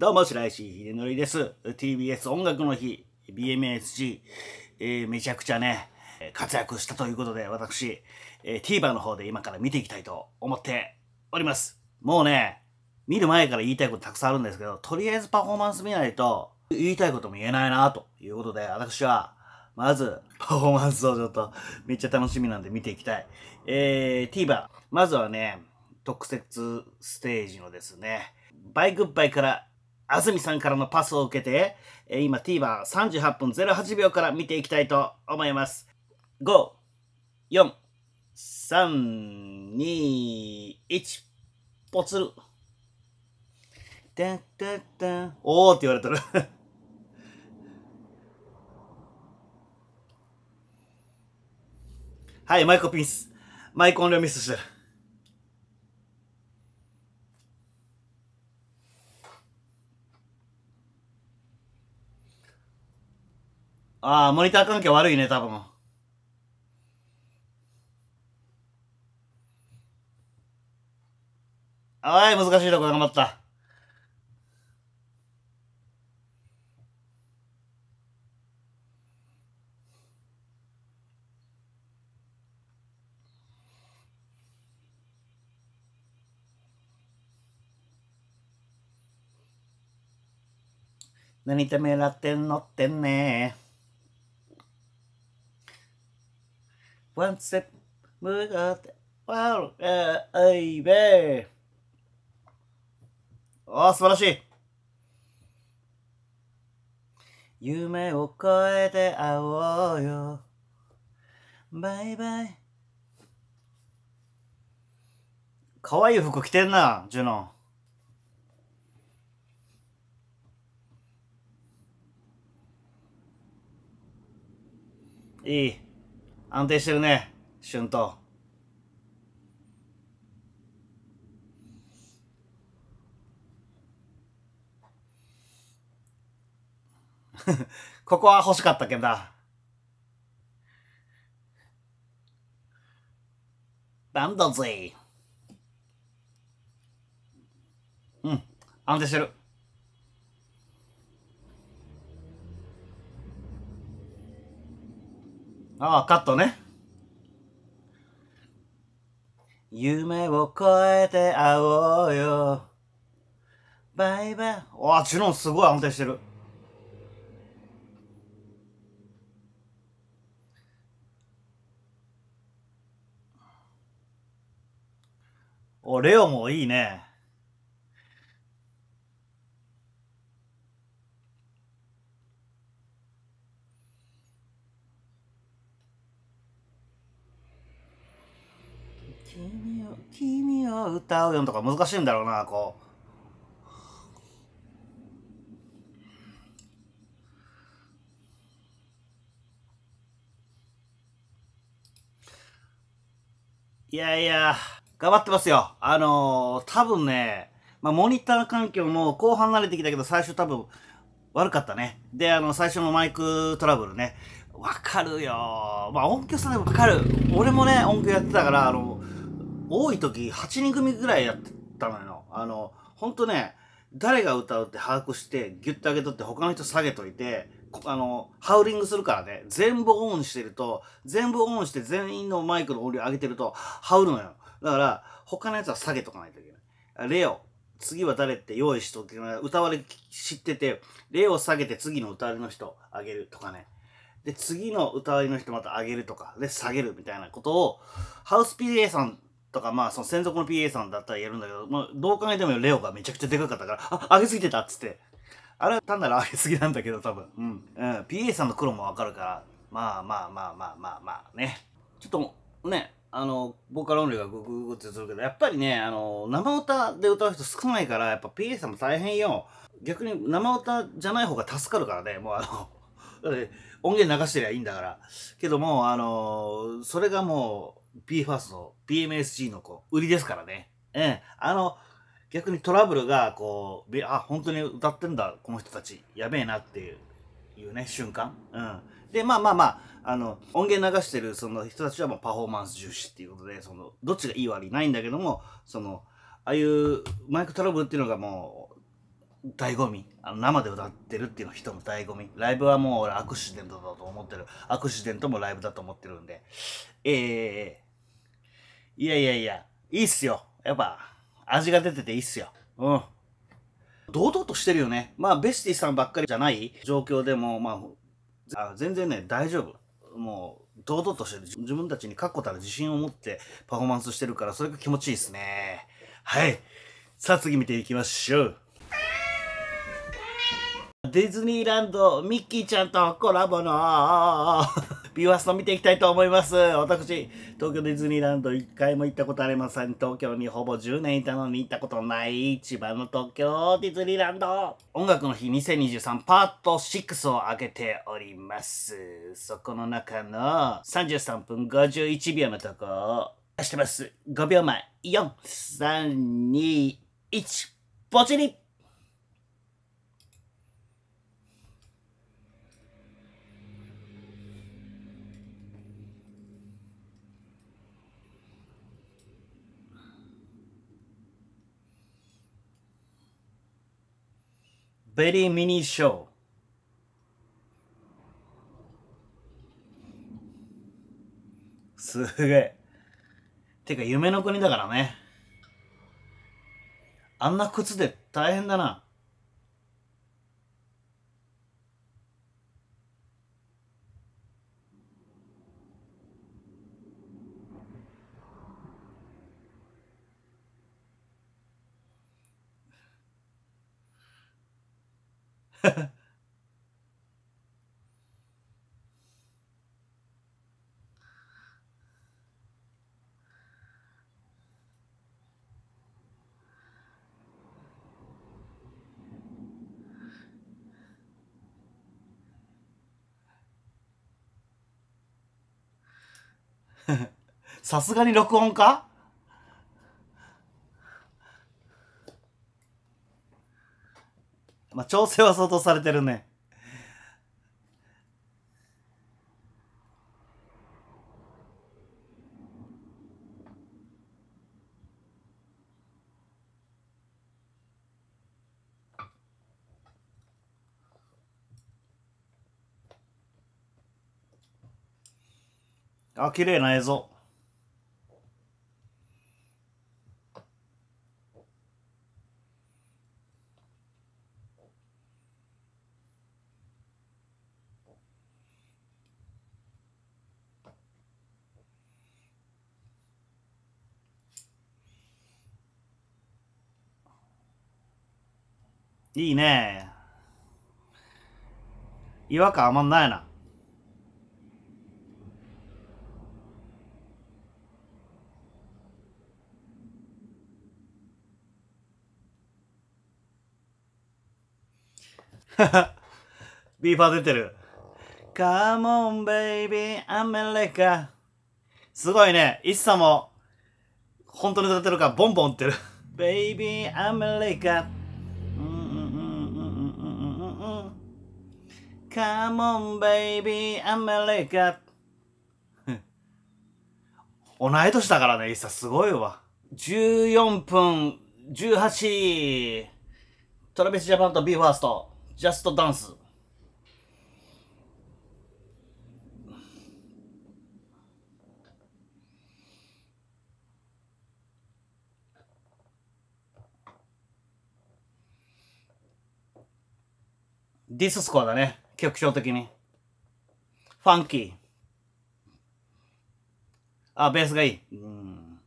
どうも、白石秀則です。TBS 音楽の日、BMSG、えー、めちゃくちゃね、活躍したということで、私、えー、TVer の方で今から見ていきたいと思っております。もうね、見る前から言いたいことたくさんあるんですけど、とりあえずパフォーマンス見ないと、言いたいことも言えないな、ということで、私は、まず、パフォーマンスをちょっと、めっちゃ楽しみなんで見ていきたい。えー、TVer。まずはね、特設ステージのですね、バイグッバイから安住さんからのパスを受けて、え今 TVer38 分08秒から見ていきたいと思います。5、4、3、2、1、ポツル。たたたおーって言われてる はい、マイコピンス。マイコンレミスしてる。ああ、モニター環境悪いね、多分。はい、難しいとこ頑張った。何てめらってんのってんねワンステップ、ムーガーテ、ワール、えー、アイベー。あー、素晴らしい。夢を超えて会おうよ。バイバイ。可愛い服着てんな、ジュノン。いい。安定してるね、春闘。ここは欲しかったけんだ。なだぜ。うん、安定してる。ああ、カットね。夢を超えて会おうよ。バイバイ。あ、チュノンすごい安定してる。お、レオもいいね。君を君を歌うよとか難しいんだろうなこういやいや、頑張ってますよ。あのー、多分ね、まあ、モニター環境も後半慣れてきたけど、最初多分悪かったね。で、あの、最初のマイクトラブルね。わかるよ。まあ、音響さんでもわかる。俺もね、音響やってたから、あの、多い時8人組ぐらいやってたのよ。あの、ほんとね、誰が歌うって把握して、ギュッと上げとって他の人下げといて、あの、ハウリングするからね、全部オンしてると、全部オンして全員のマイクの音量上げてると、ハウるのよ。だから、他のやつは下げとかないといけない。レオ、次は誰って用意しとけない。歌われ知ってて、レオ下げて次の歌われの人上げるとかね。で、次の歌われの人また上げるとか、で、下げるみたいなことを、ハウス PA さんとか、まあ、その専属の PA さんだったらやるんだけど、まあ、どう考えてもレオがめちゃくちゃでかかったから、あ、上げすぎてたっつって。あれは単なる上げすぎなんだけど、多分。うん。うん。PA さんの苦労もわかるから、まあまあまあまあまあまあね。ちょっと、ね、あの、ボーカル音量がグググってするけど、やっぱりね、あの、生歌で歌う人少ないから、やっぱ PA さんも大変よ。逆に生歌じゃない方が助かるからね、もうあの、音源流してりゃいいんだから。けども、あの、それがもう、BE:FIRST の BMSG の子、売りですからね。え、ん。あの、逆にトラブルがこう、あ、本当に歌ってんだ、この人たち。やべえなっていういうね、瞬間。うん。で、まあまあまあ、あの、音源流してるその人たちはもうパフォーマンス重視っていうことで、その、どっちがいい悪いないんだけども、その、ああいうマイクトラブルっていうのがもう、醍醐味あの生で歌ってるっていうの人の醍醐味。ライブはもう俺アクシデントだと思ってる。アクシデントもライブだと思ってるんで。えー、いやいやいや、いいっすよ。やっぱ、味が出てていいっすよ。うん。堂々としてるよね。まあ、ベスティさんばっかりじゃない状況でも、まあ、全然ね、大丈夫。もう、堂々としてる。自分たちに確固たる自信を持ってパフォーマンスしてるから、それが気持ちいいっすね。はい。さあ次見ていきましょう。ディズニーランド、ミッキーちゃんとコラボの、ビューアスト見ていきたいと思います。私、東京ディズニーランド一回も行ったことありません。東京にほぼ10年いたのに行ったことない一番の東京ディズニーランド。音楽の日2023パート6を上げております。そこの中の33分51秒のとこをしてます。5秒前。4、3、2、1、ポチリベリーミニショー。すげえ。てか夢の国だからね。あんな靴で大変だな。さすがに録音かまあ、調整は相当されてるね。あ、綺麗な映像。いいね。違和感あんまないな。ビーファー出てる。カモンベイビーアメリカ。すごいね。イッサも、本当に歌ってるからボンボンってる。ベイビーアメリカ。Come on, baby, America. 同い年だからね、イッサ、すごいわ。14分18。トラビスジャパンと BE:FIRST、Just Dance。ディススコアだね。曲調的に。ファンキー。あ、ベースがいい。うん。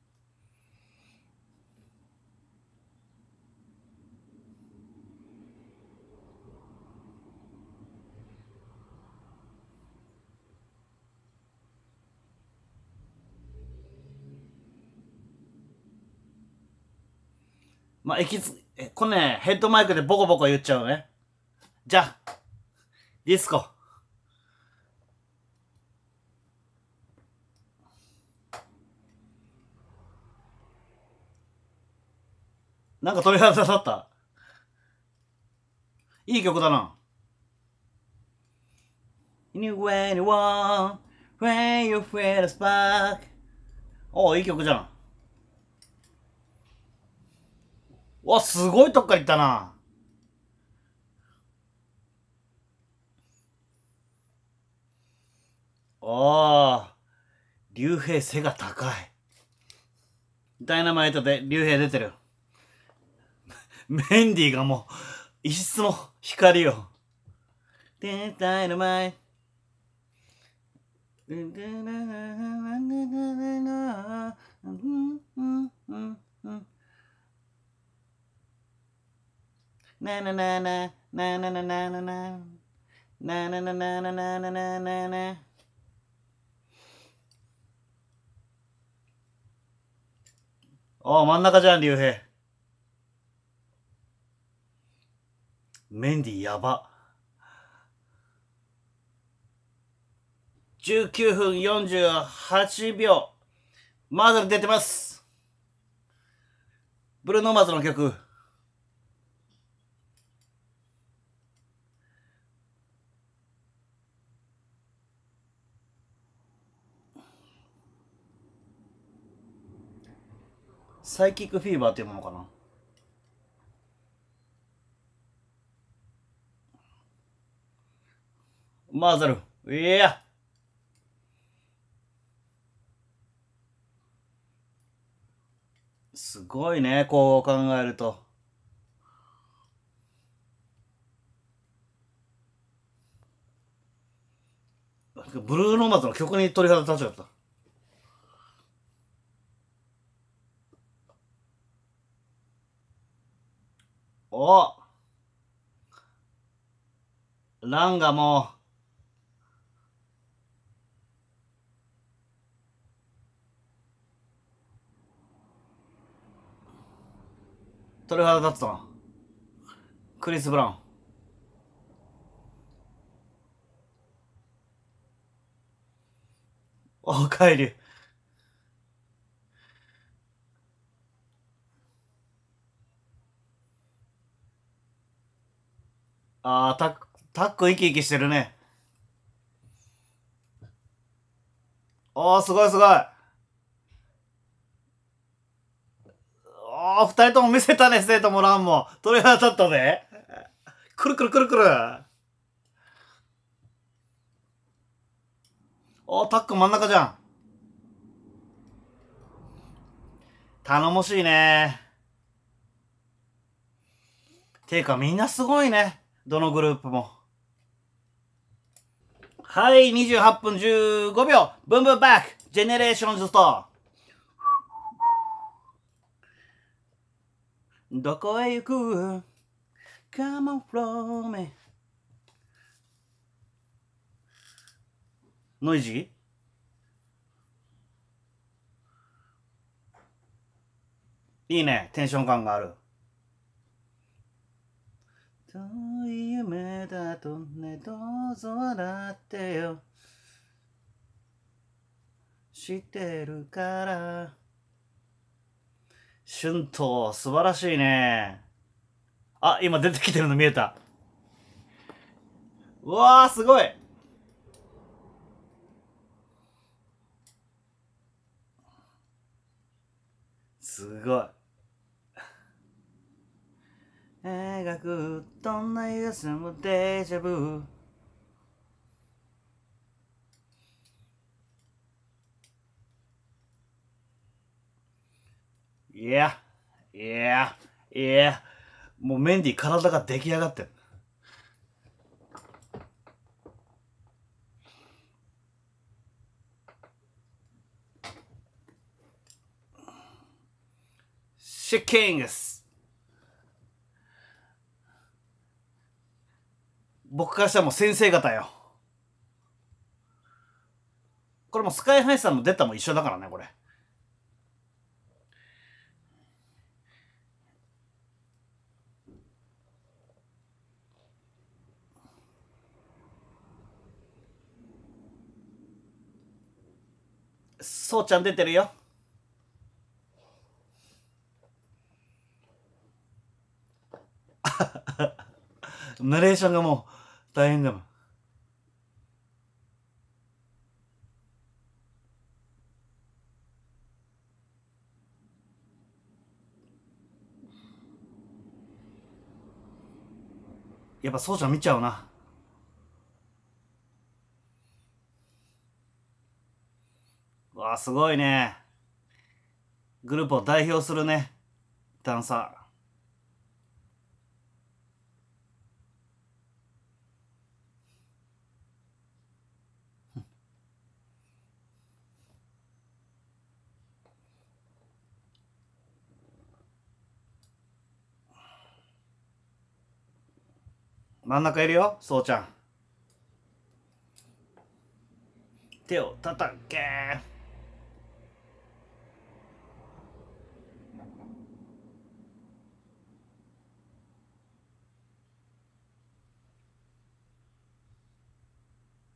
まあ、エキス、これね、ヘッドマイクでボコボコ言っちゃうね。じゃあ。ディスコ。なんか取り外さった。いい曲だな。n y w h e you want, w h e you feel a spark. おお、いい曲じゃん。わ、すごいとこから行ったな。ああ、竜兵背が高い。ダイナマイトで竜兵出てる。メンディーがもう、異質の光よ。で、ダイナマイト。なななななななななななななななななななああ、真ん中じゃん、竜兵。メンディやば。19分48秒。マーゼル出てます。ブルーノーマーズの曲。サイキックフィーバーっていうものかなマーザルいやすごいねこう考えると。ブルーノーマズの曲に鳥肌立っちゃった。おランがもう、鳥肌立つと。クリス・ブラウン。おかえり。ああ、ック、タック生き生きしてるね。おあ、すごいすごい。おあ、二人とも見せたね、生徒もらんも。鳥肌立ったで。くるくるくるくる。おー、タック真ん中じゃん。頼もしいね。ていうかみんなすごいね。どのグループも。はい、28分15秒。ブンブンバックジェネレーションズと。どこへ行く ?Come on, f o me. ノイジーいいね、テンション感がある。遠い夢だとねどうぞ笑ってよしてるから春闘素晴らしいねあ今出てきてるの見えたうわーすごいすごい描くどんな夜が住むデジャブいや、いや、いや、もうメンディ体が出来上がってる。シッキングス僕からしたらもう先生方よ。これもスカイハイさんの出たも一緒だからね、これ。そうちゃん出てるよ。ナレーションがもう。大変だもん。やっぱそうちゃん見ちゃうな。わあ、すごいね。グループを代表するね、ダンサー。真ん中いるよそうちゃん手を叩け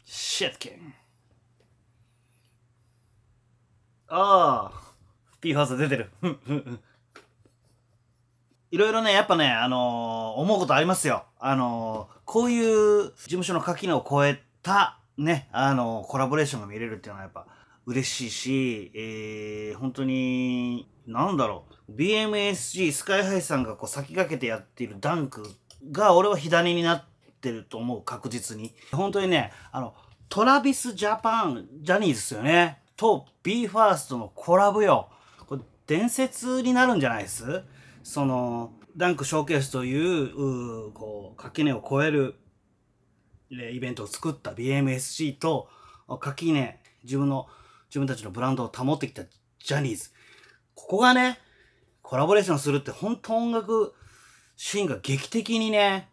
シェッキンああ P ファーザ出てるいろいろね、やっぱね、あのー、思うことありますよ。あのー、こういう事務所の垣根を超えた、ね、あのー、コラボレーションが見れるっていうのはやっぱ嬉しいし、えー、本当に、なんだろう、BMSG、スカイハイさんがこう先駆けてやっているダンクが、俺は火種になってると思う、確実に。本当にね、あの、トラビスジャパン、ジャニーズですよね。と、ビーファーストのコラボよ。これ、伝説になるんじゃないですその、ダンクショーケースという、うこう、垣根を超える、え、イベントを作った BMSC と、垣根、自分の、自分たちのブランドを保ってきたジャニーズ。ここがね、コラボレーションするって本当音楽シーンが劇的にね、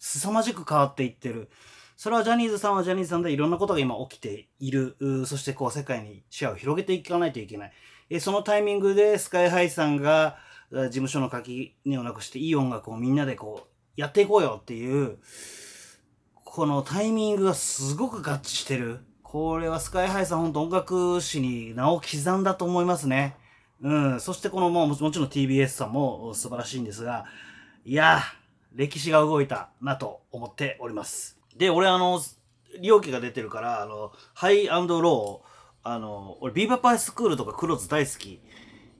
凄まじく変わっていってる。それはジャニーズさんはジャニーズさんでいろんなことが今起きている。そしてこう世界に視野を広げていかないといけない。えそのタイミングでスカイハイさんが、事務所の垣根をなくしていい音楽をみんなでこう、やっていこうよっていう、このタイミングがすごく合致してる。これはスカイハイさんほんと音楽史に名を刻んだと思いますね。うん。そしてこの、ももちろん TBS さんも素晴らしいんですが、いや歴史が動いたなと思っております。で、俺あの、料金が出てるから、あの、ハイロー、あの、俺ビーバーパイスクールとかクローズ大好き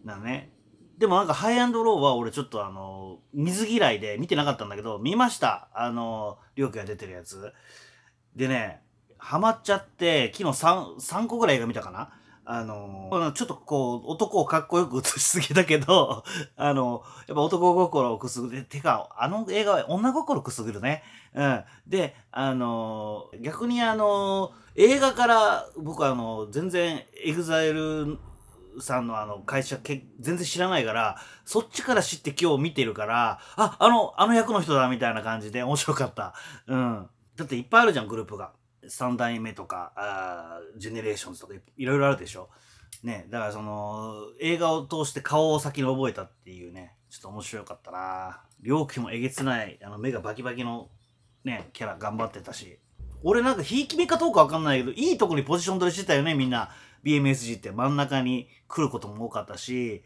なのね。でもなんかハイアンドローは俺ちょっとあの、水嫌いで見てなかったんだけど、見ました。あの、りょうきが出てるやつ。でね、ハマっちゃって、昨日 3, 3個ぐらい映画見たかなあの、ちょっとこう、男をかっこよく映しすぎだけど、あの、やっぱ男心をくすぐる。てか、あの映画は女心くすぐるね。うん。で、あの、逆にあの、映画から僕はあの、全然エグザイルさんのあの会社け全然知らないからそっちから知って今日見てるからああのあの役の人だみたいな感じで面白かったうんだっていっぱいあるじゃんグループが3代目とかあジェネレーションズとかいろいろあるでしょねだからその映画を通して顔を先に覚えたっていうねちょっと面白かったな両家もえげつないあの目がバキバキのねキャラ頑張ってたし俺なんかひいき目かどうかわかんないけどいいとこにポジション取りしてたよねみんな BMSG って真ん中に来ることも多かったし、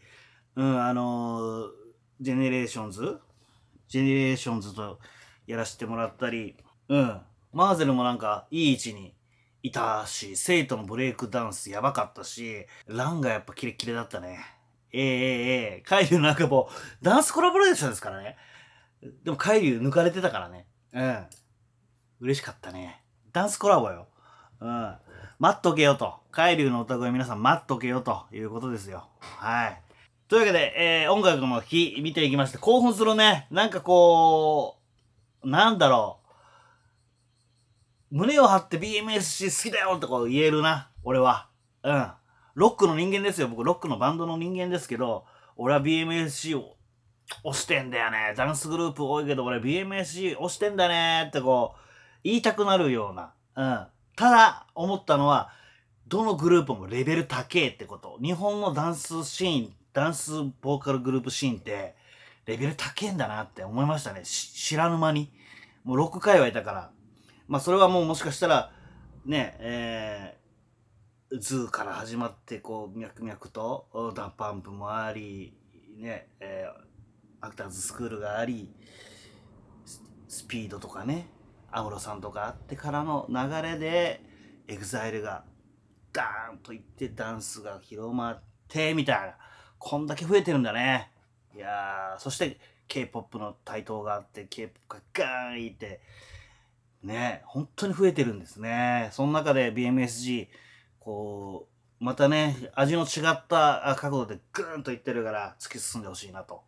うん、あのジェネレーションズジェネレーションズとやらせてもらったり、うん、マーゼルもなんかいい位置にいたし、生徒のブレイクダンスやばかったし、ランがやっぱキレッキレだったね。えー、えー、えー、カイなんかもう、ダンスコラボレーションですからね。でも海流抜かれてたからね。うん。嬉しかったね。ダンスコラボよ。うん。待っとけよと。海流の歌声皆さん待っとけよということですよ。はい。というわけで、えー、音楽の日見ていきまして、興奮するね。なんかこう、なんだろう。胸を張って BMSC 好きだよってこう言えるな。俺は。うん。ロックの人間ですよ。僕、ロックのバンドの人間ですけど、俺は BMSC を押してんだよね。ダンスグループ多いけど、俺 BMSC 押してんだねってこう、言いたくなるような。うん。ただ思ったのは、どのグループもレベル高えってこと。日本のダンスシーン、ダンスボーカルグループシーンって、レベル高えんだなって思いましたね。知らぬ間に。もう6回はいたから。まあそれはもうもしかしたら、ね、えー、ズーから始まって、こう、脈々と、ダンパンプもあり、ね、えー、アクターズスクールがあり、スピードとかね、安室さんとかあってからの流れで EXILE がダーンといってダンスが広まってみたいなこんだけ増えてるんだねいやそして k p o p の台頭があって k p o p がガーンいてね本当に増えてるんですねその中で BMSG こうまたね味の違った角度でグーンといってるから突き進んでほしいなと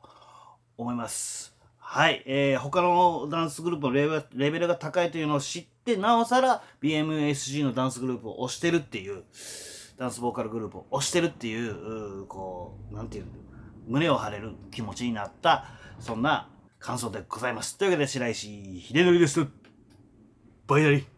思います。はい、えー、他のダンスグループのレベレベルが高いというのを知って、なおさら BMSG のダンスグループを推してるっていう、ダンスボーカルグループを推してるっていう、うこう、なんていう胸を張れる気持ちになった、そんな感想でございます。というわけで、白石秀則です。バイナリー。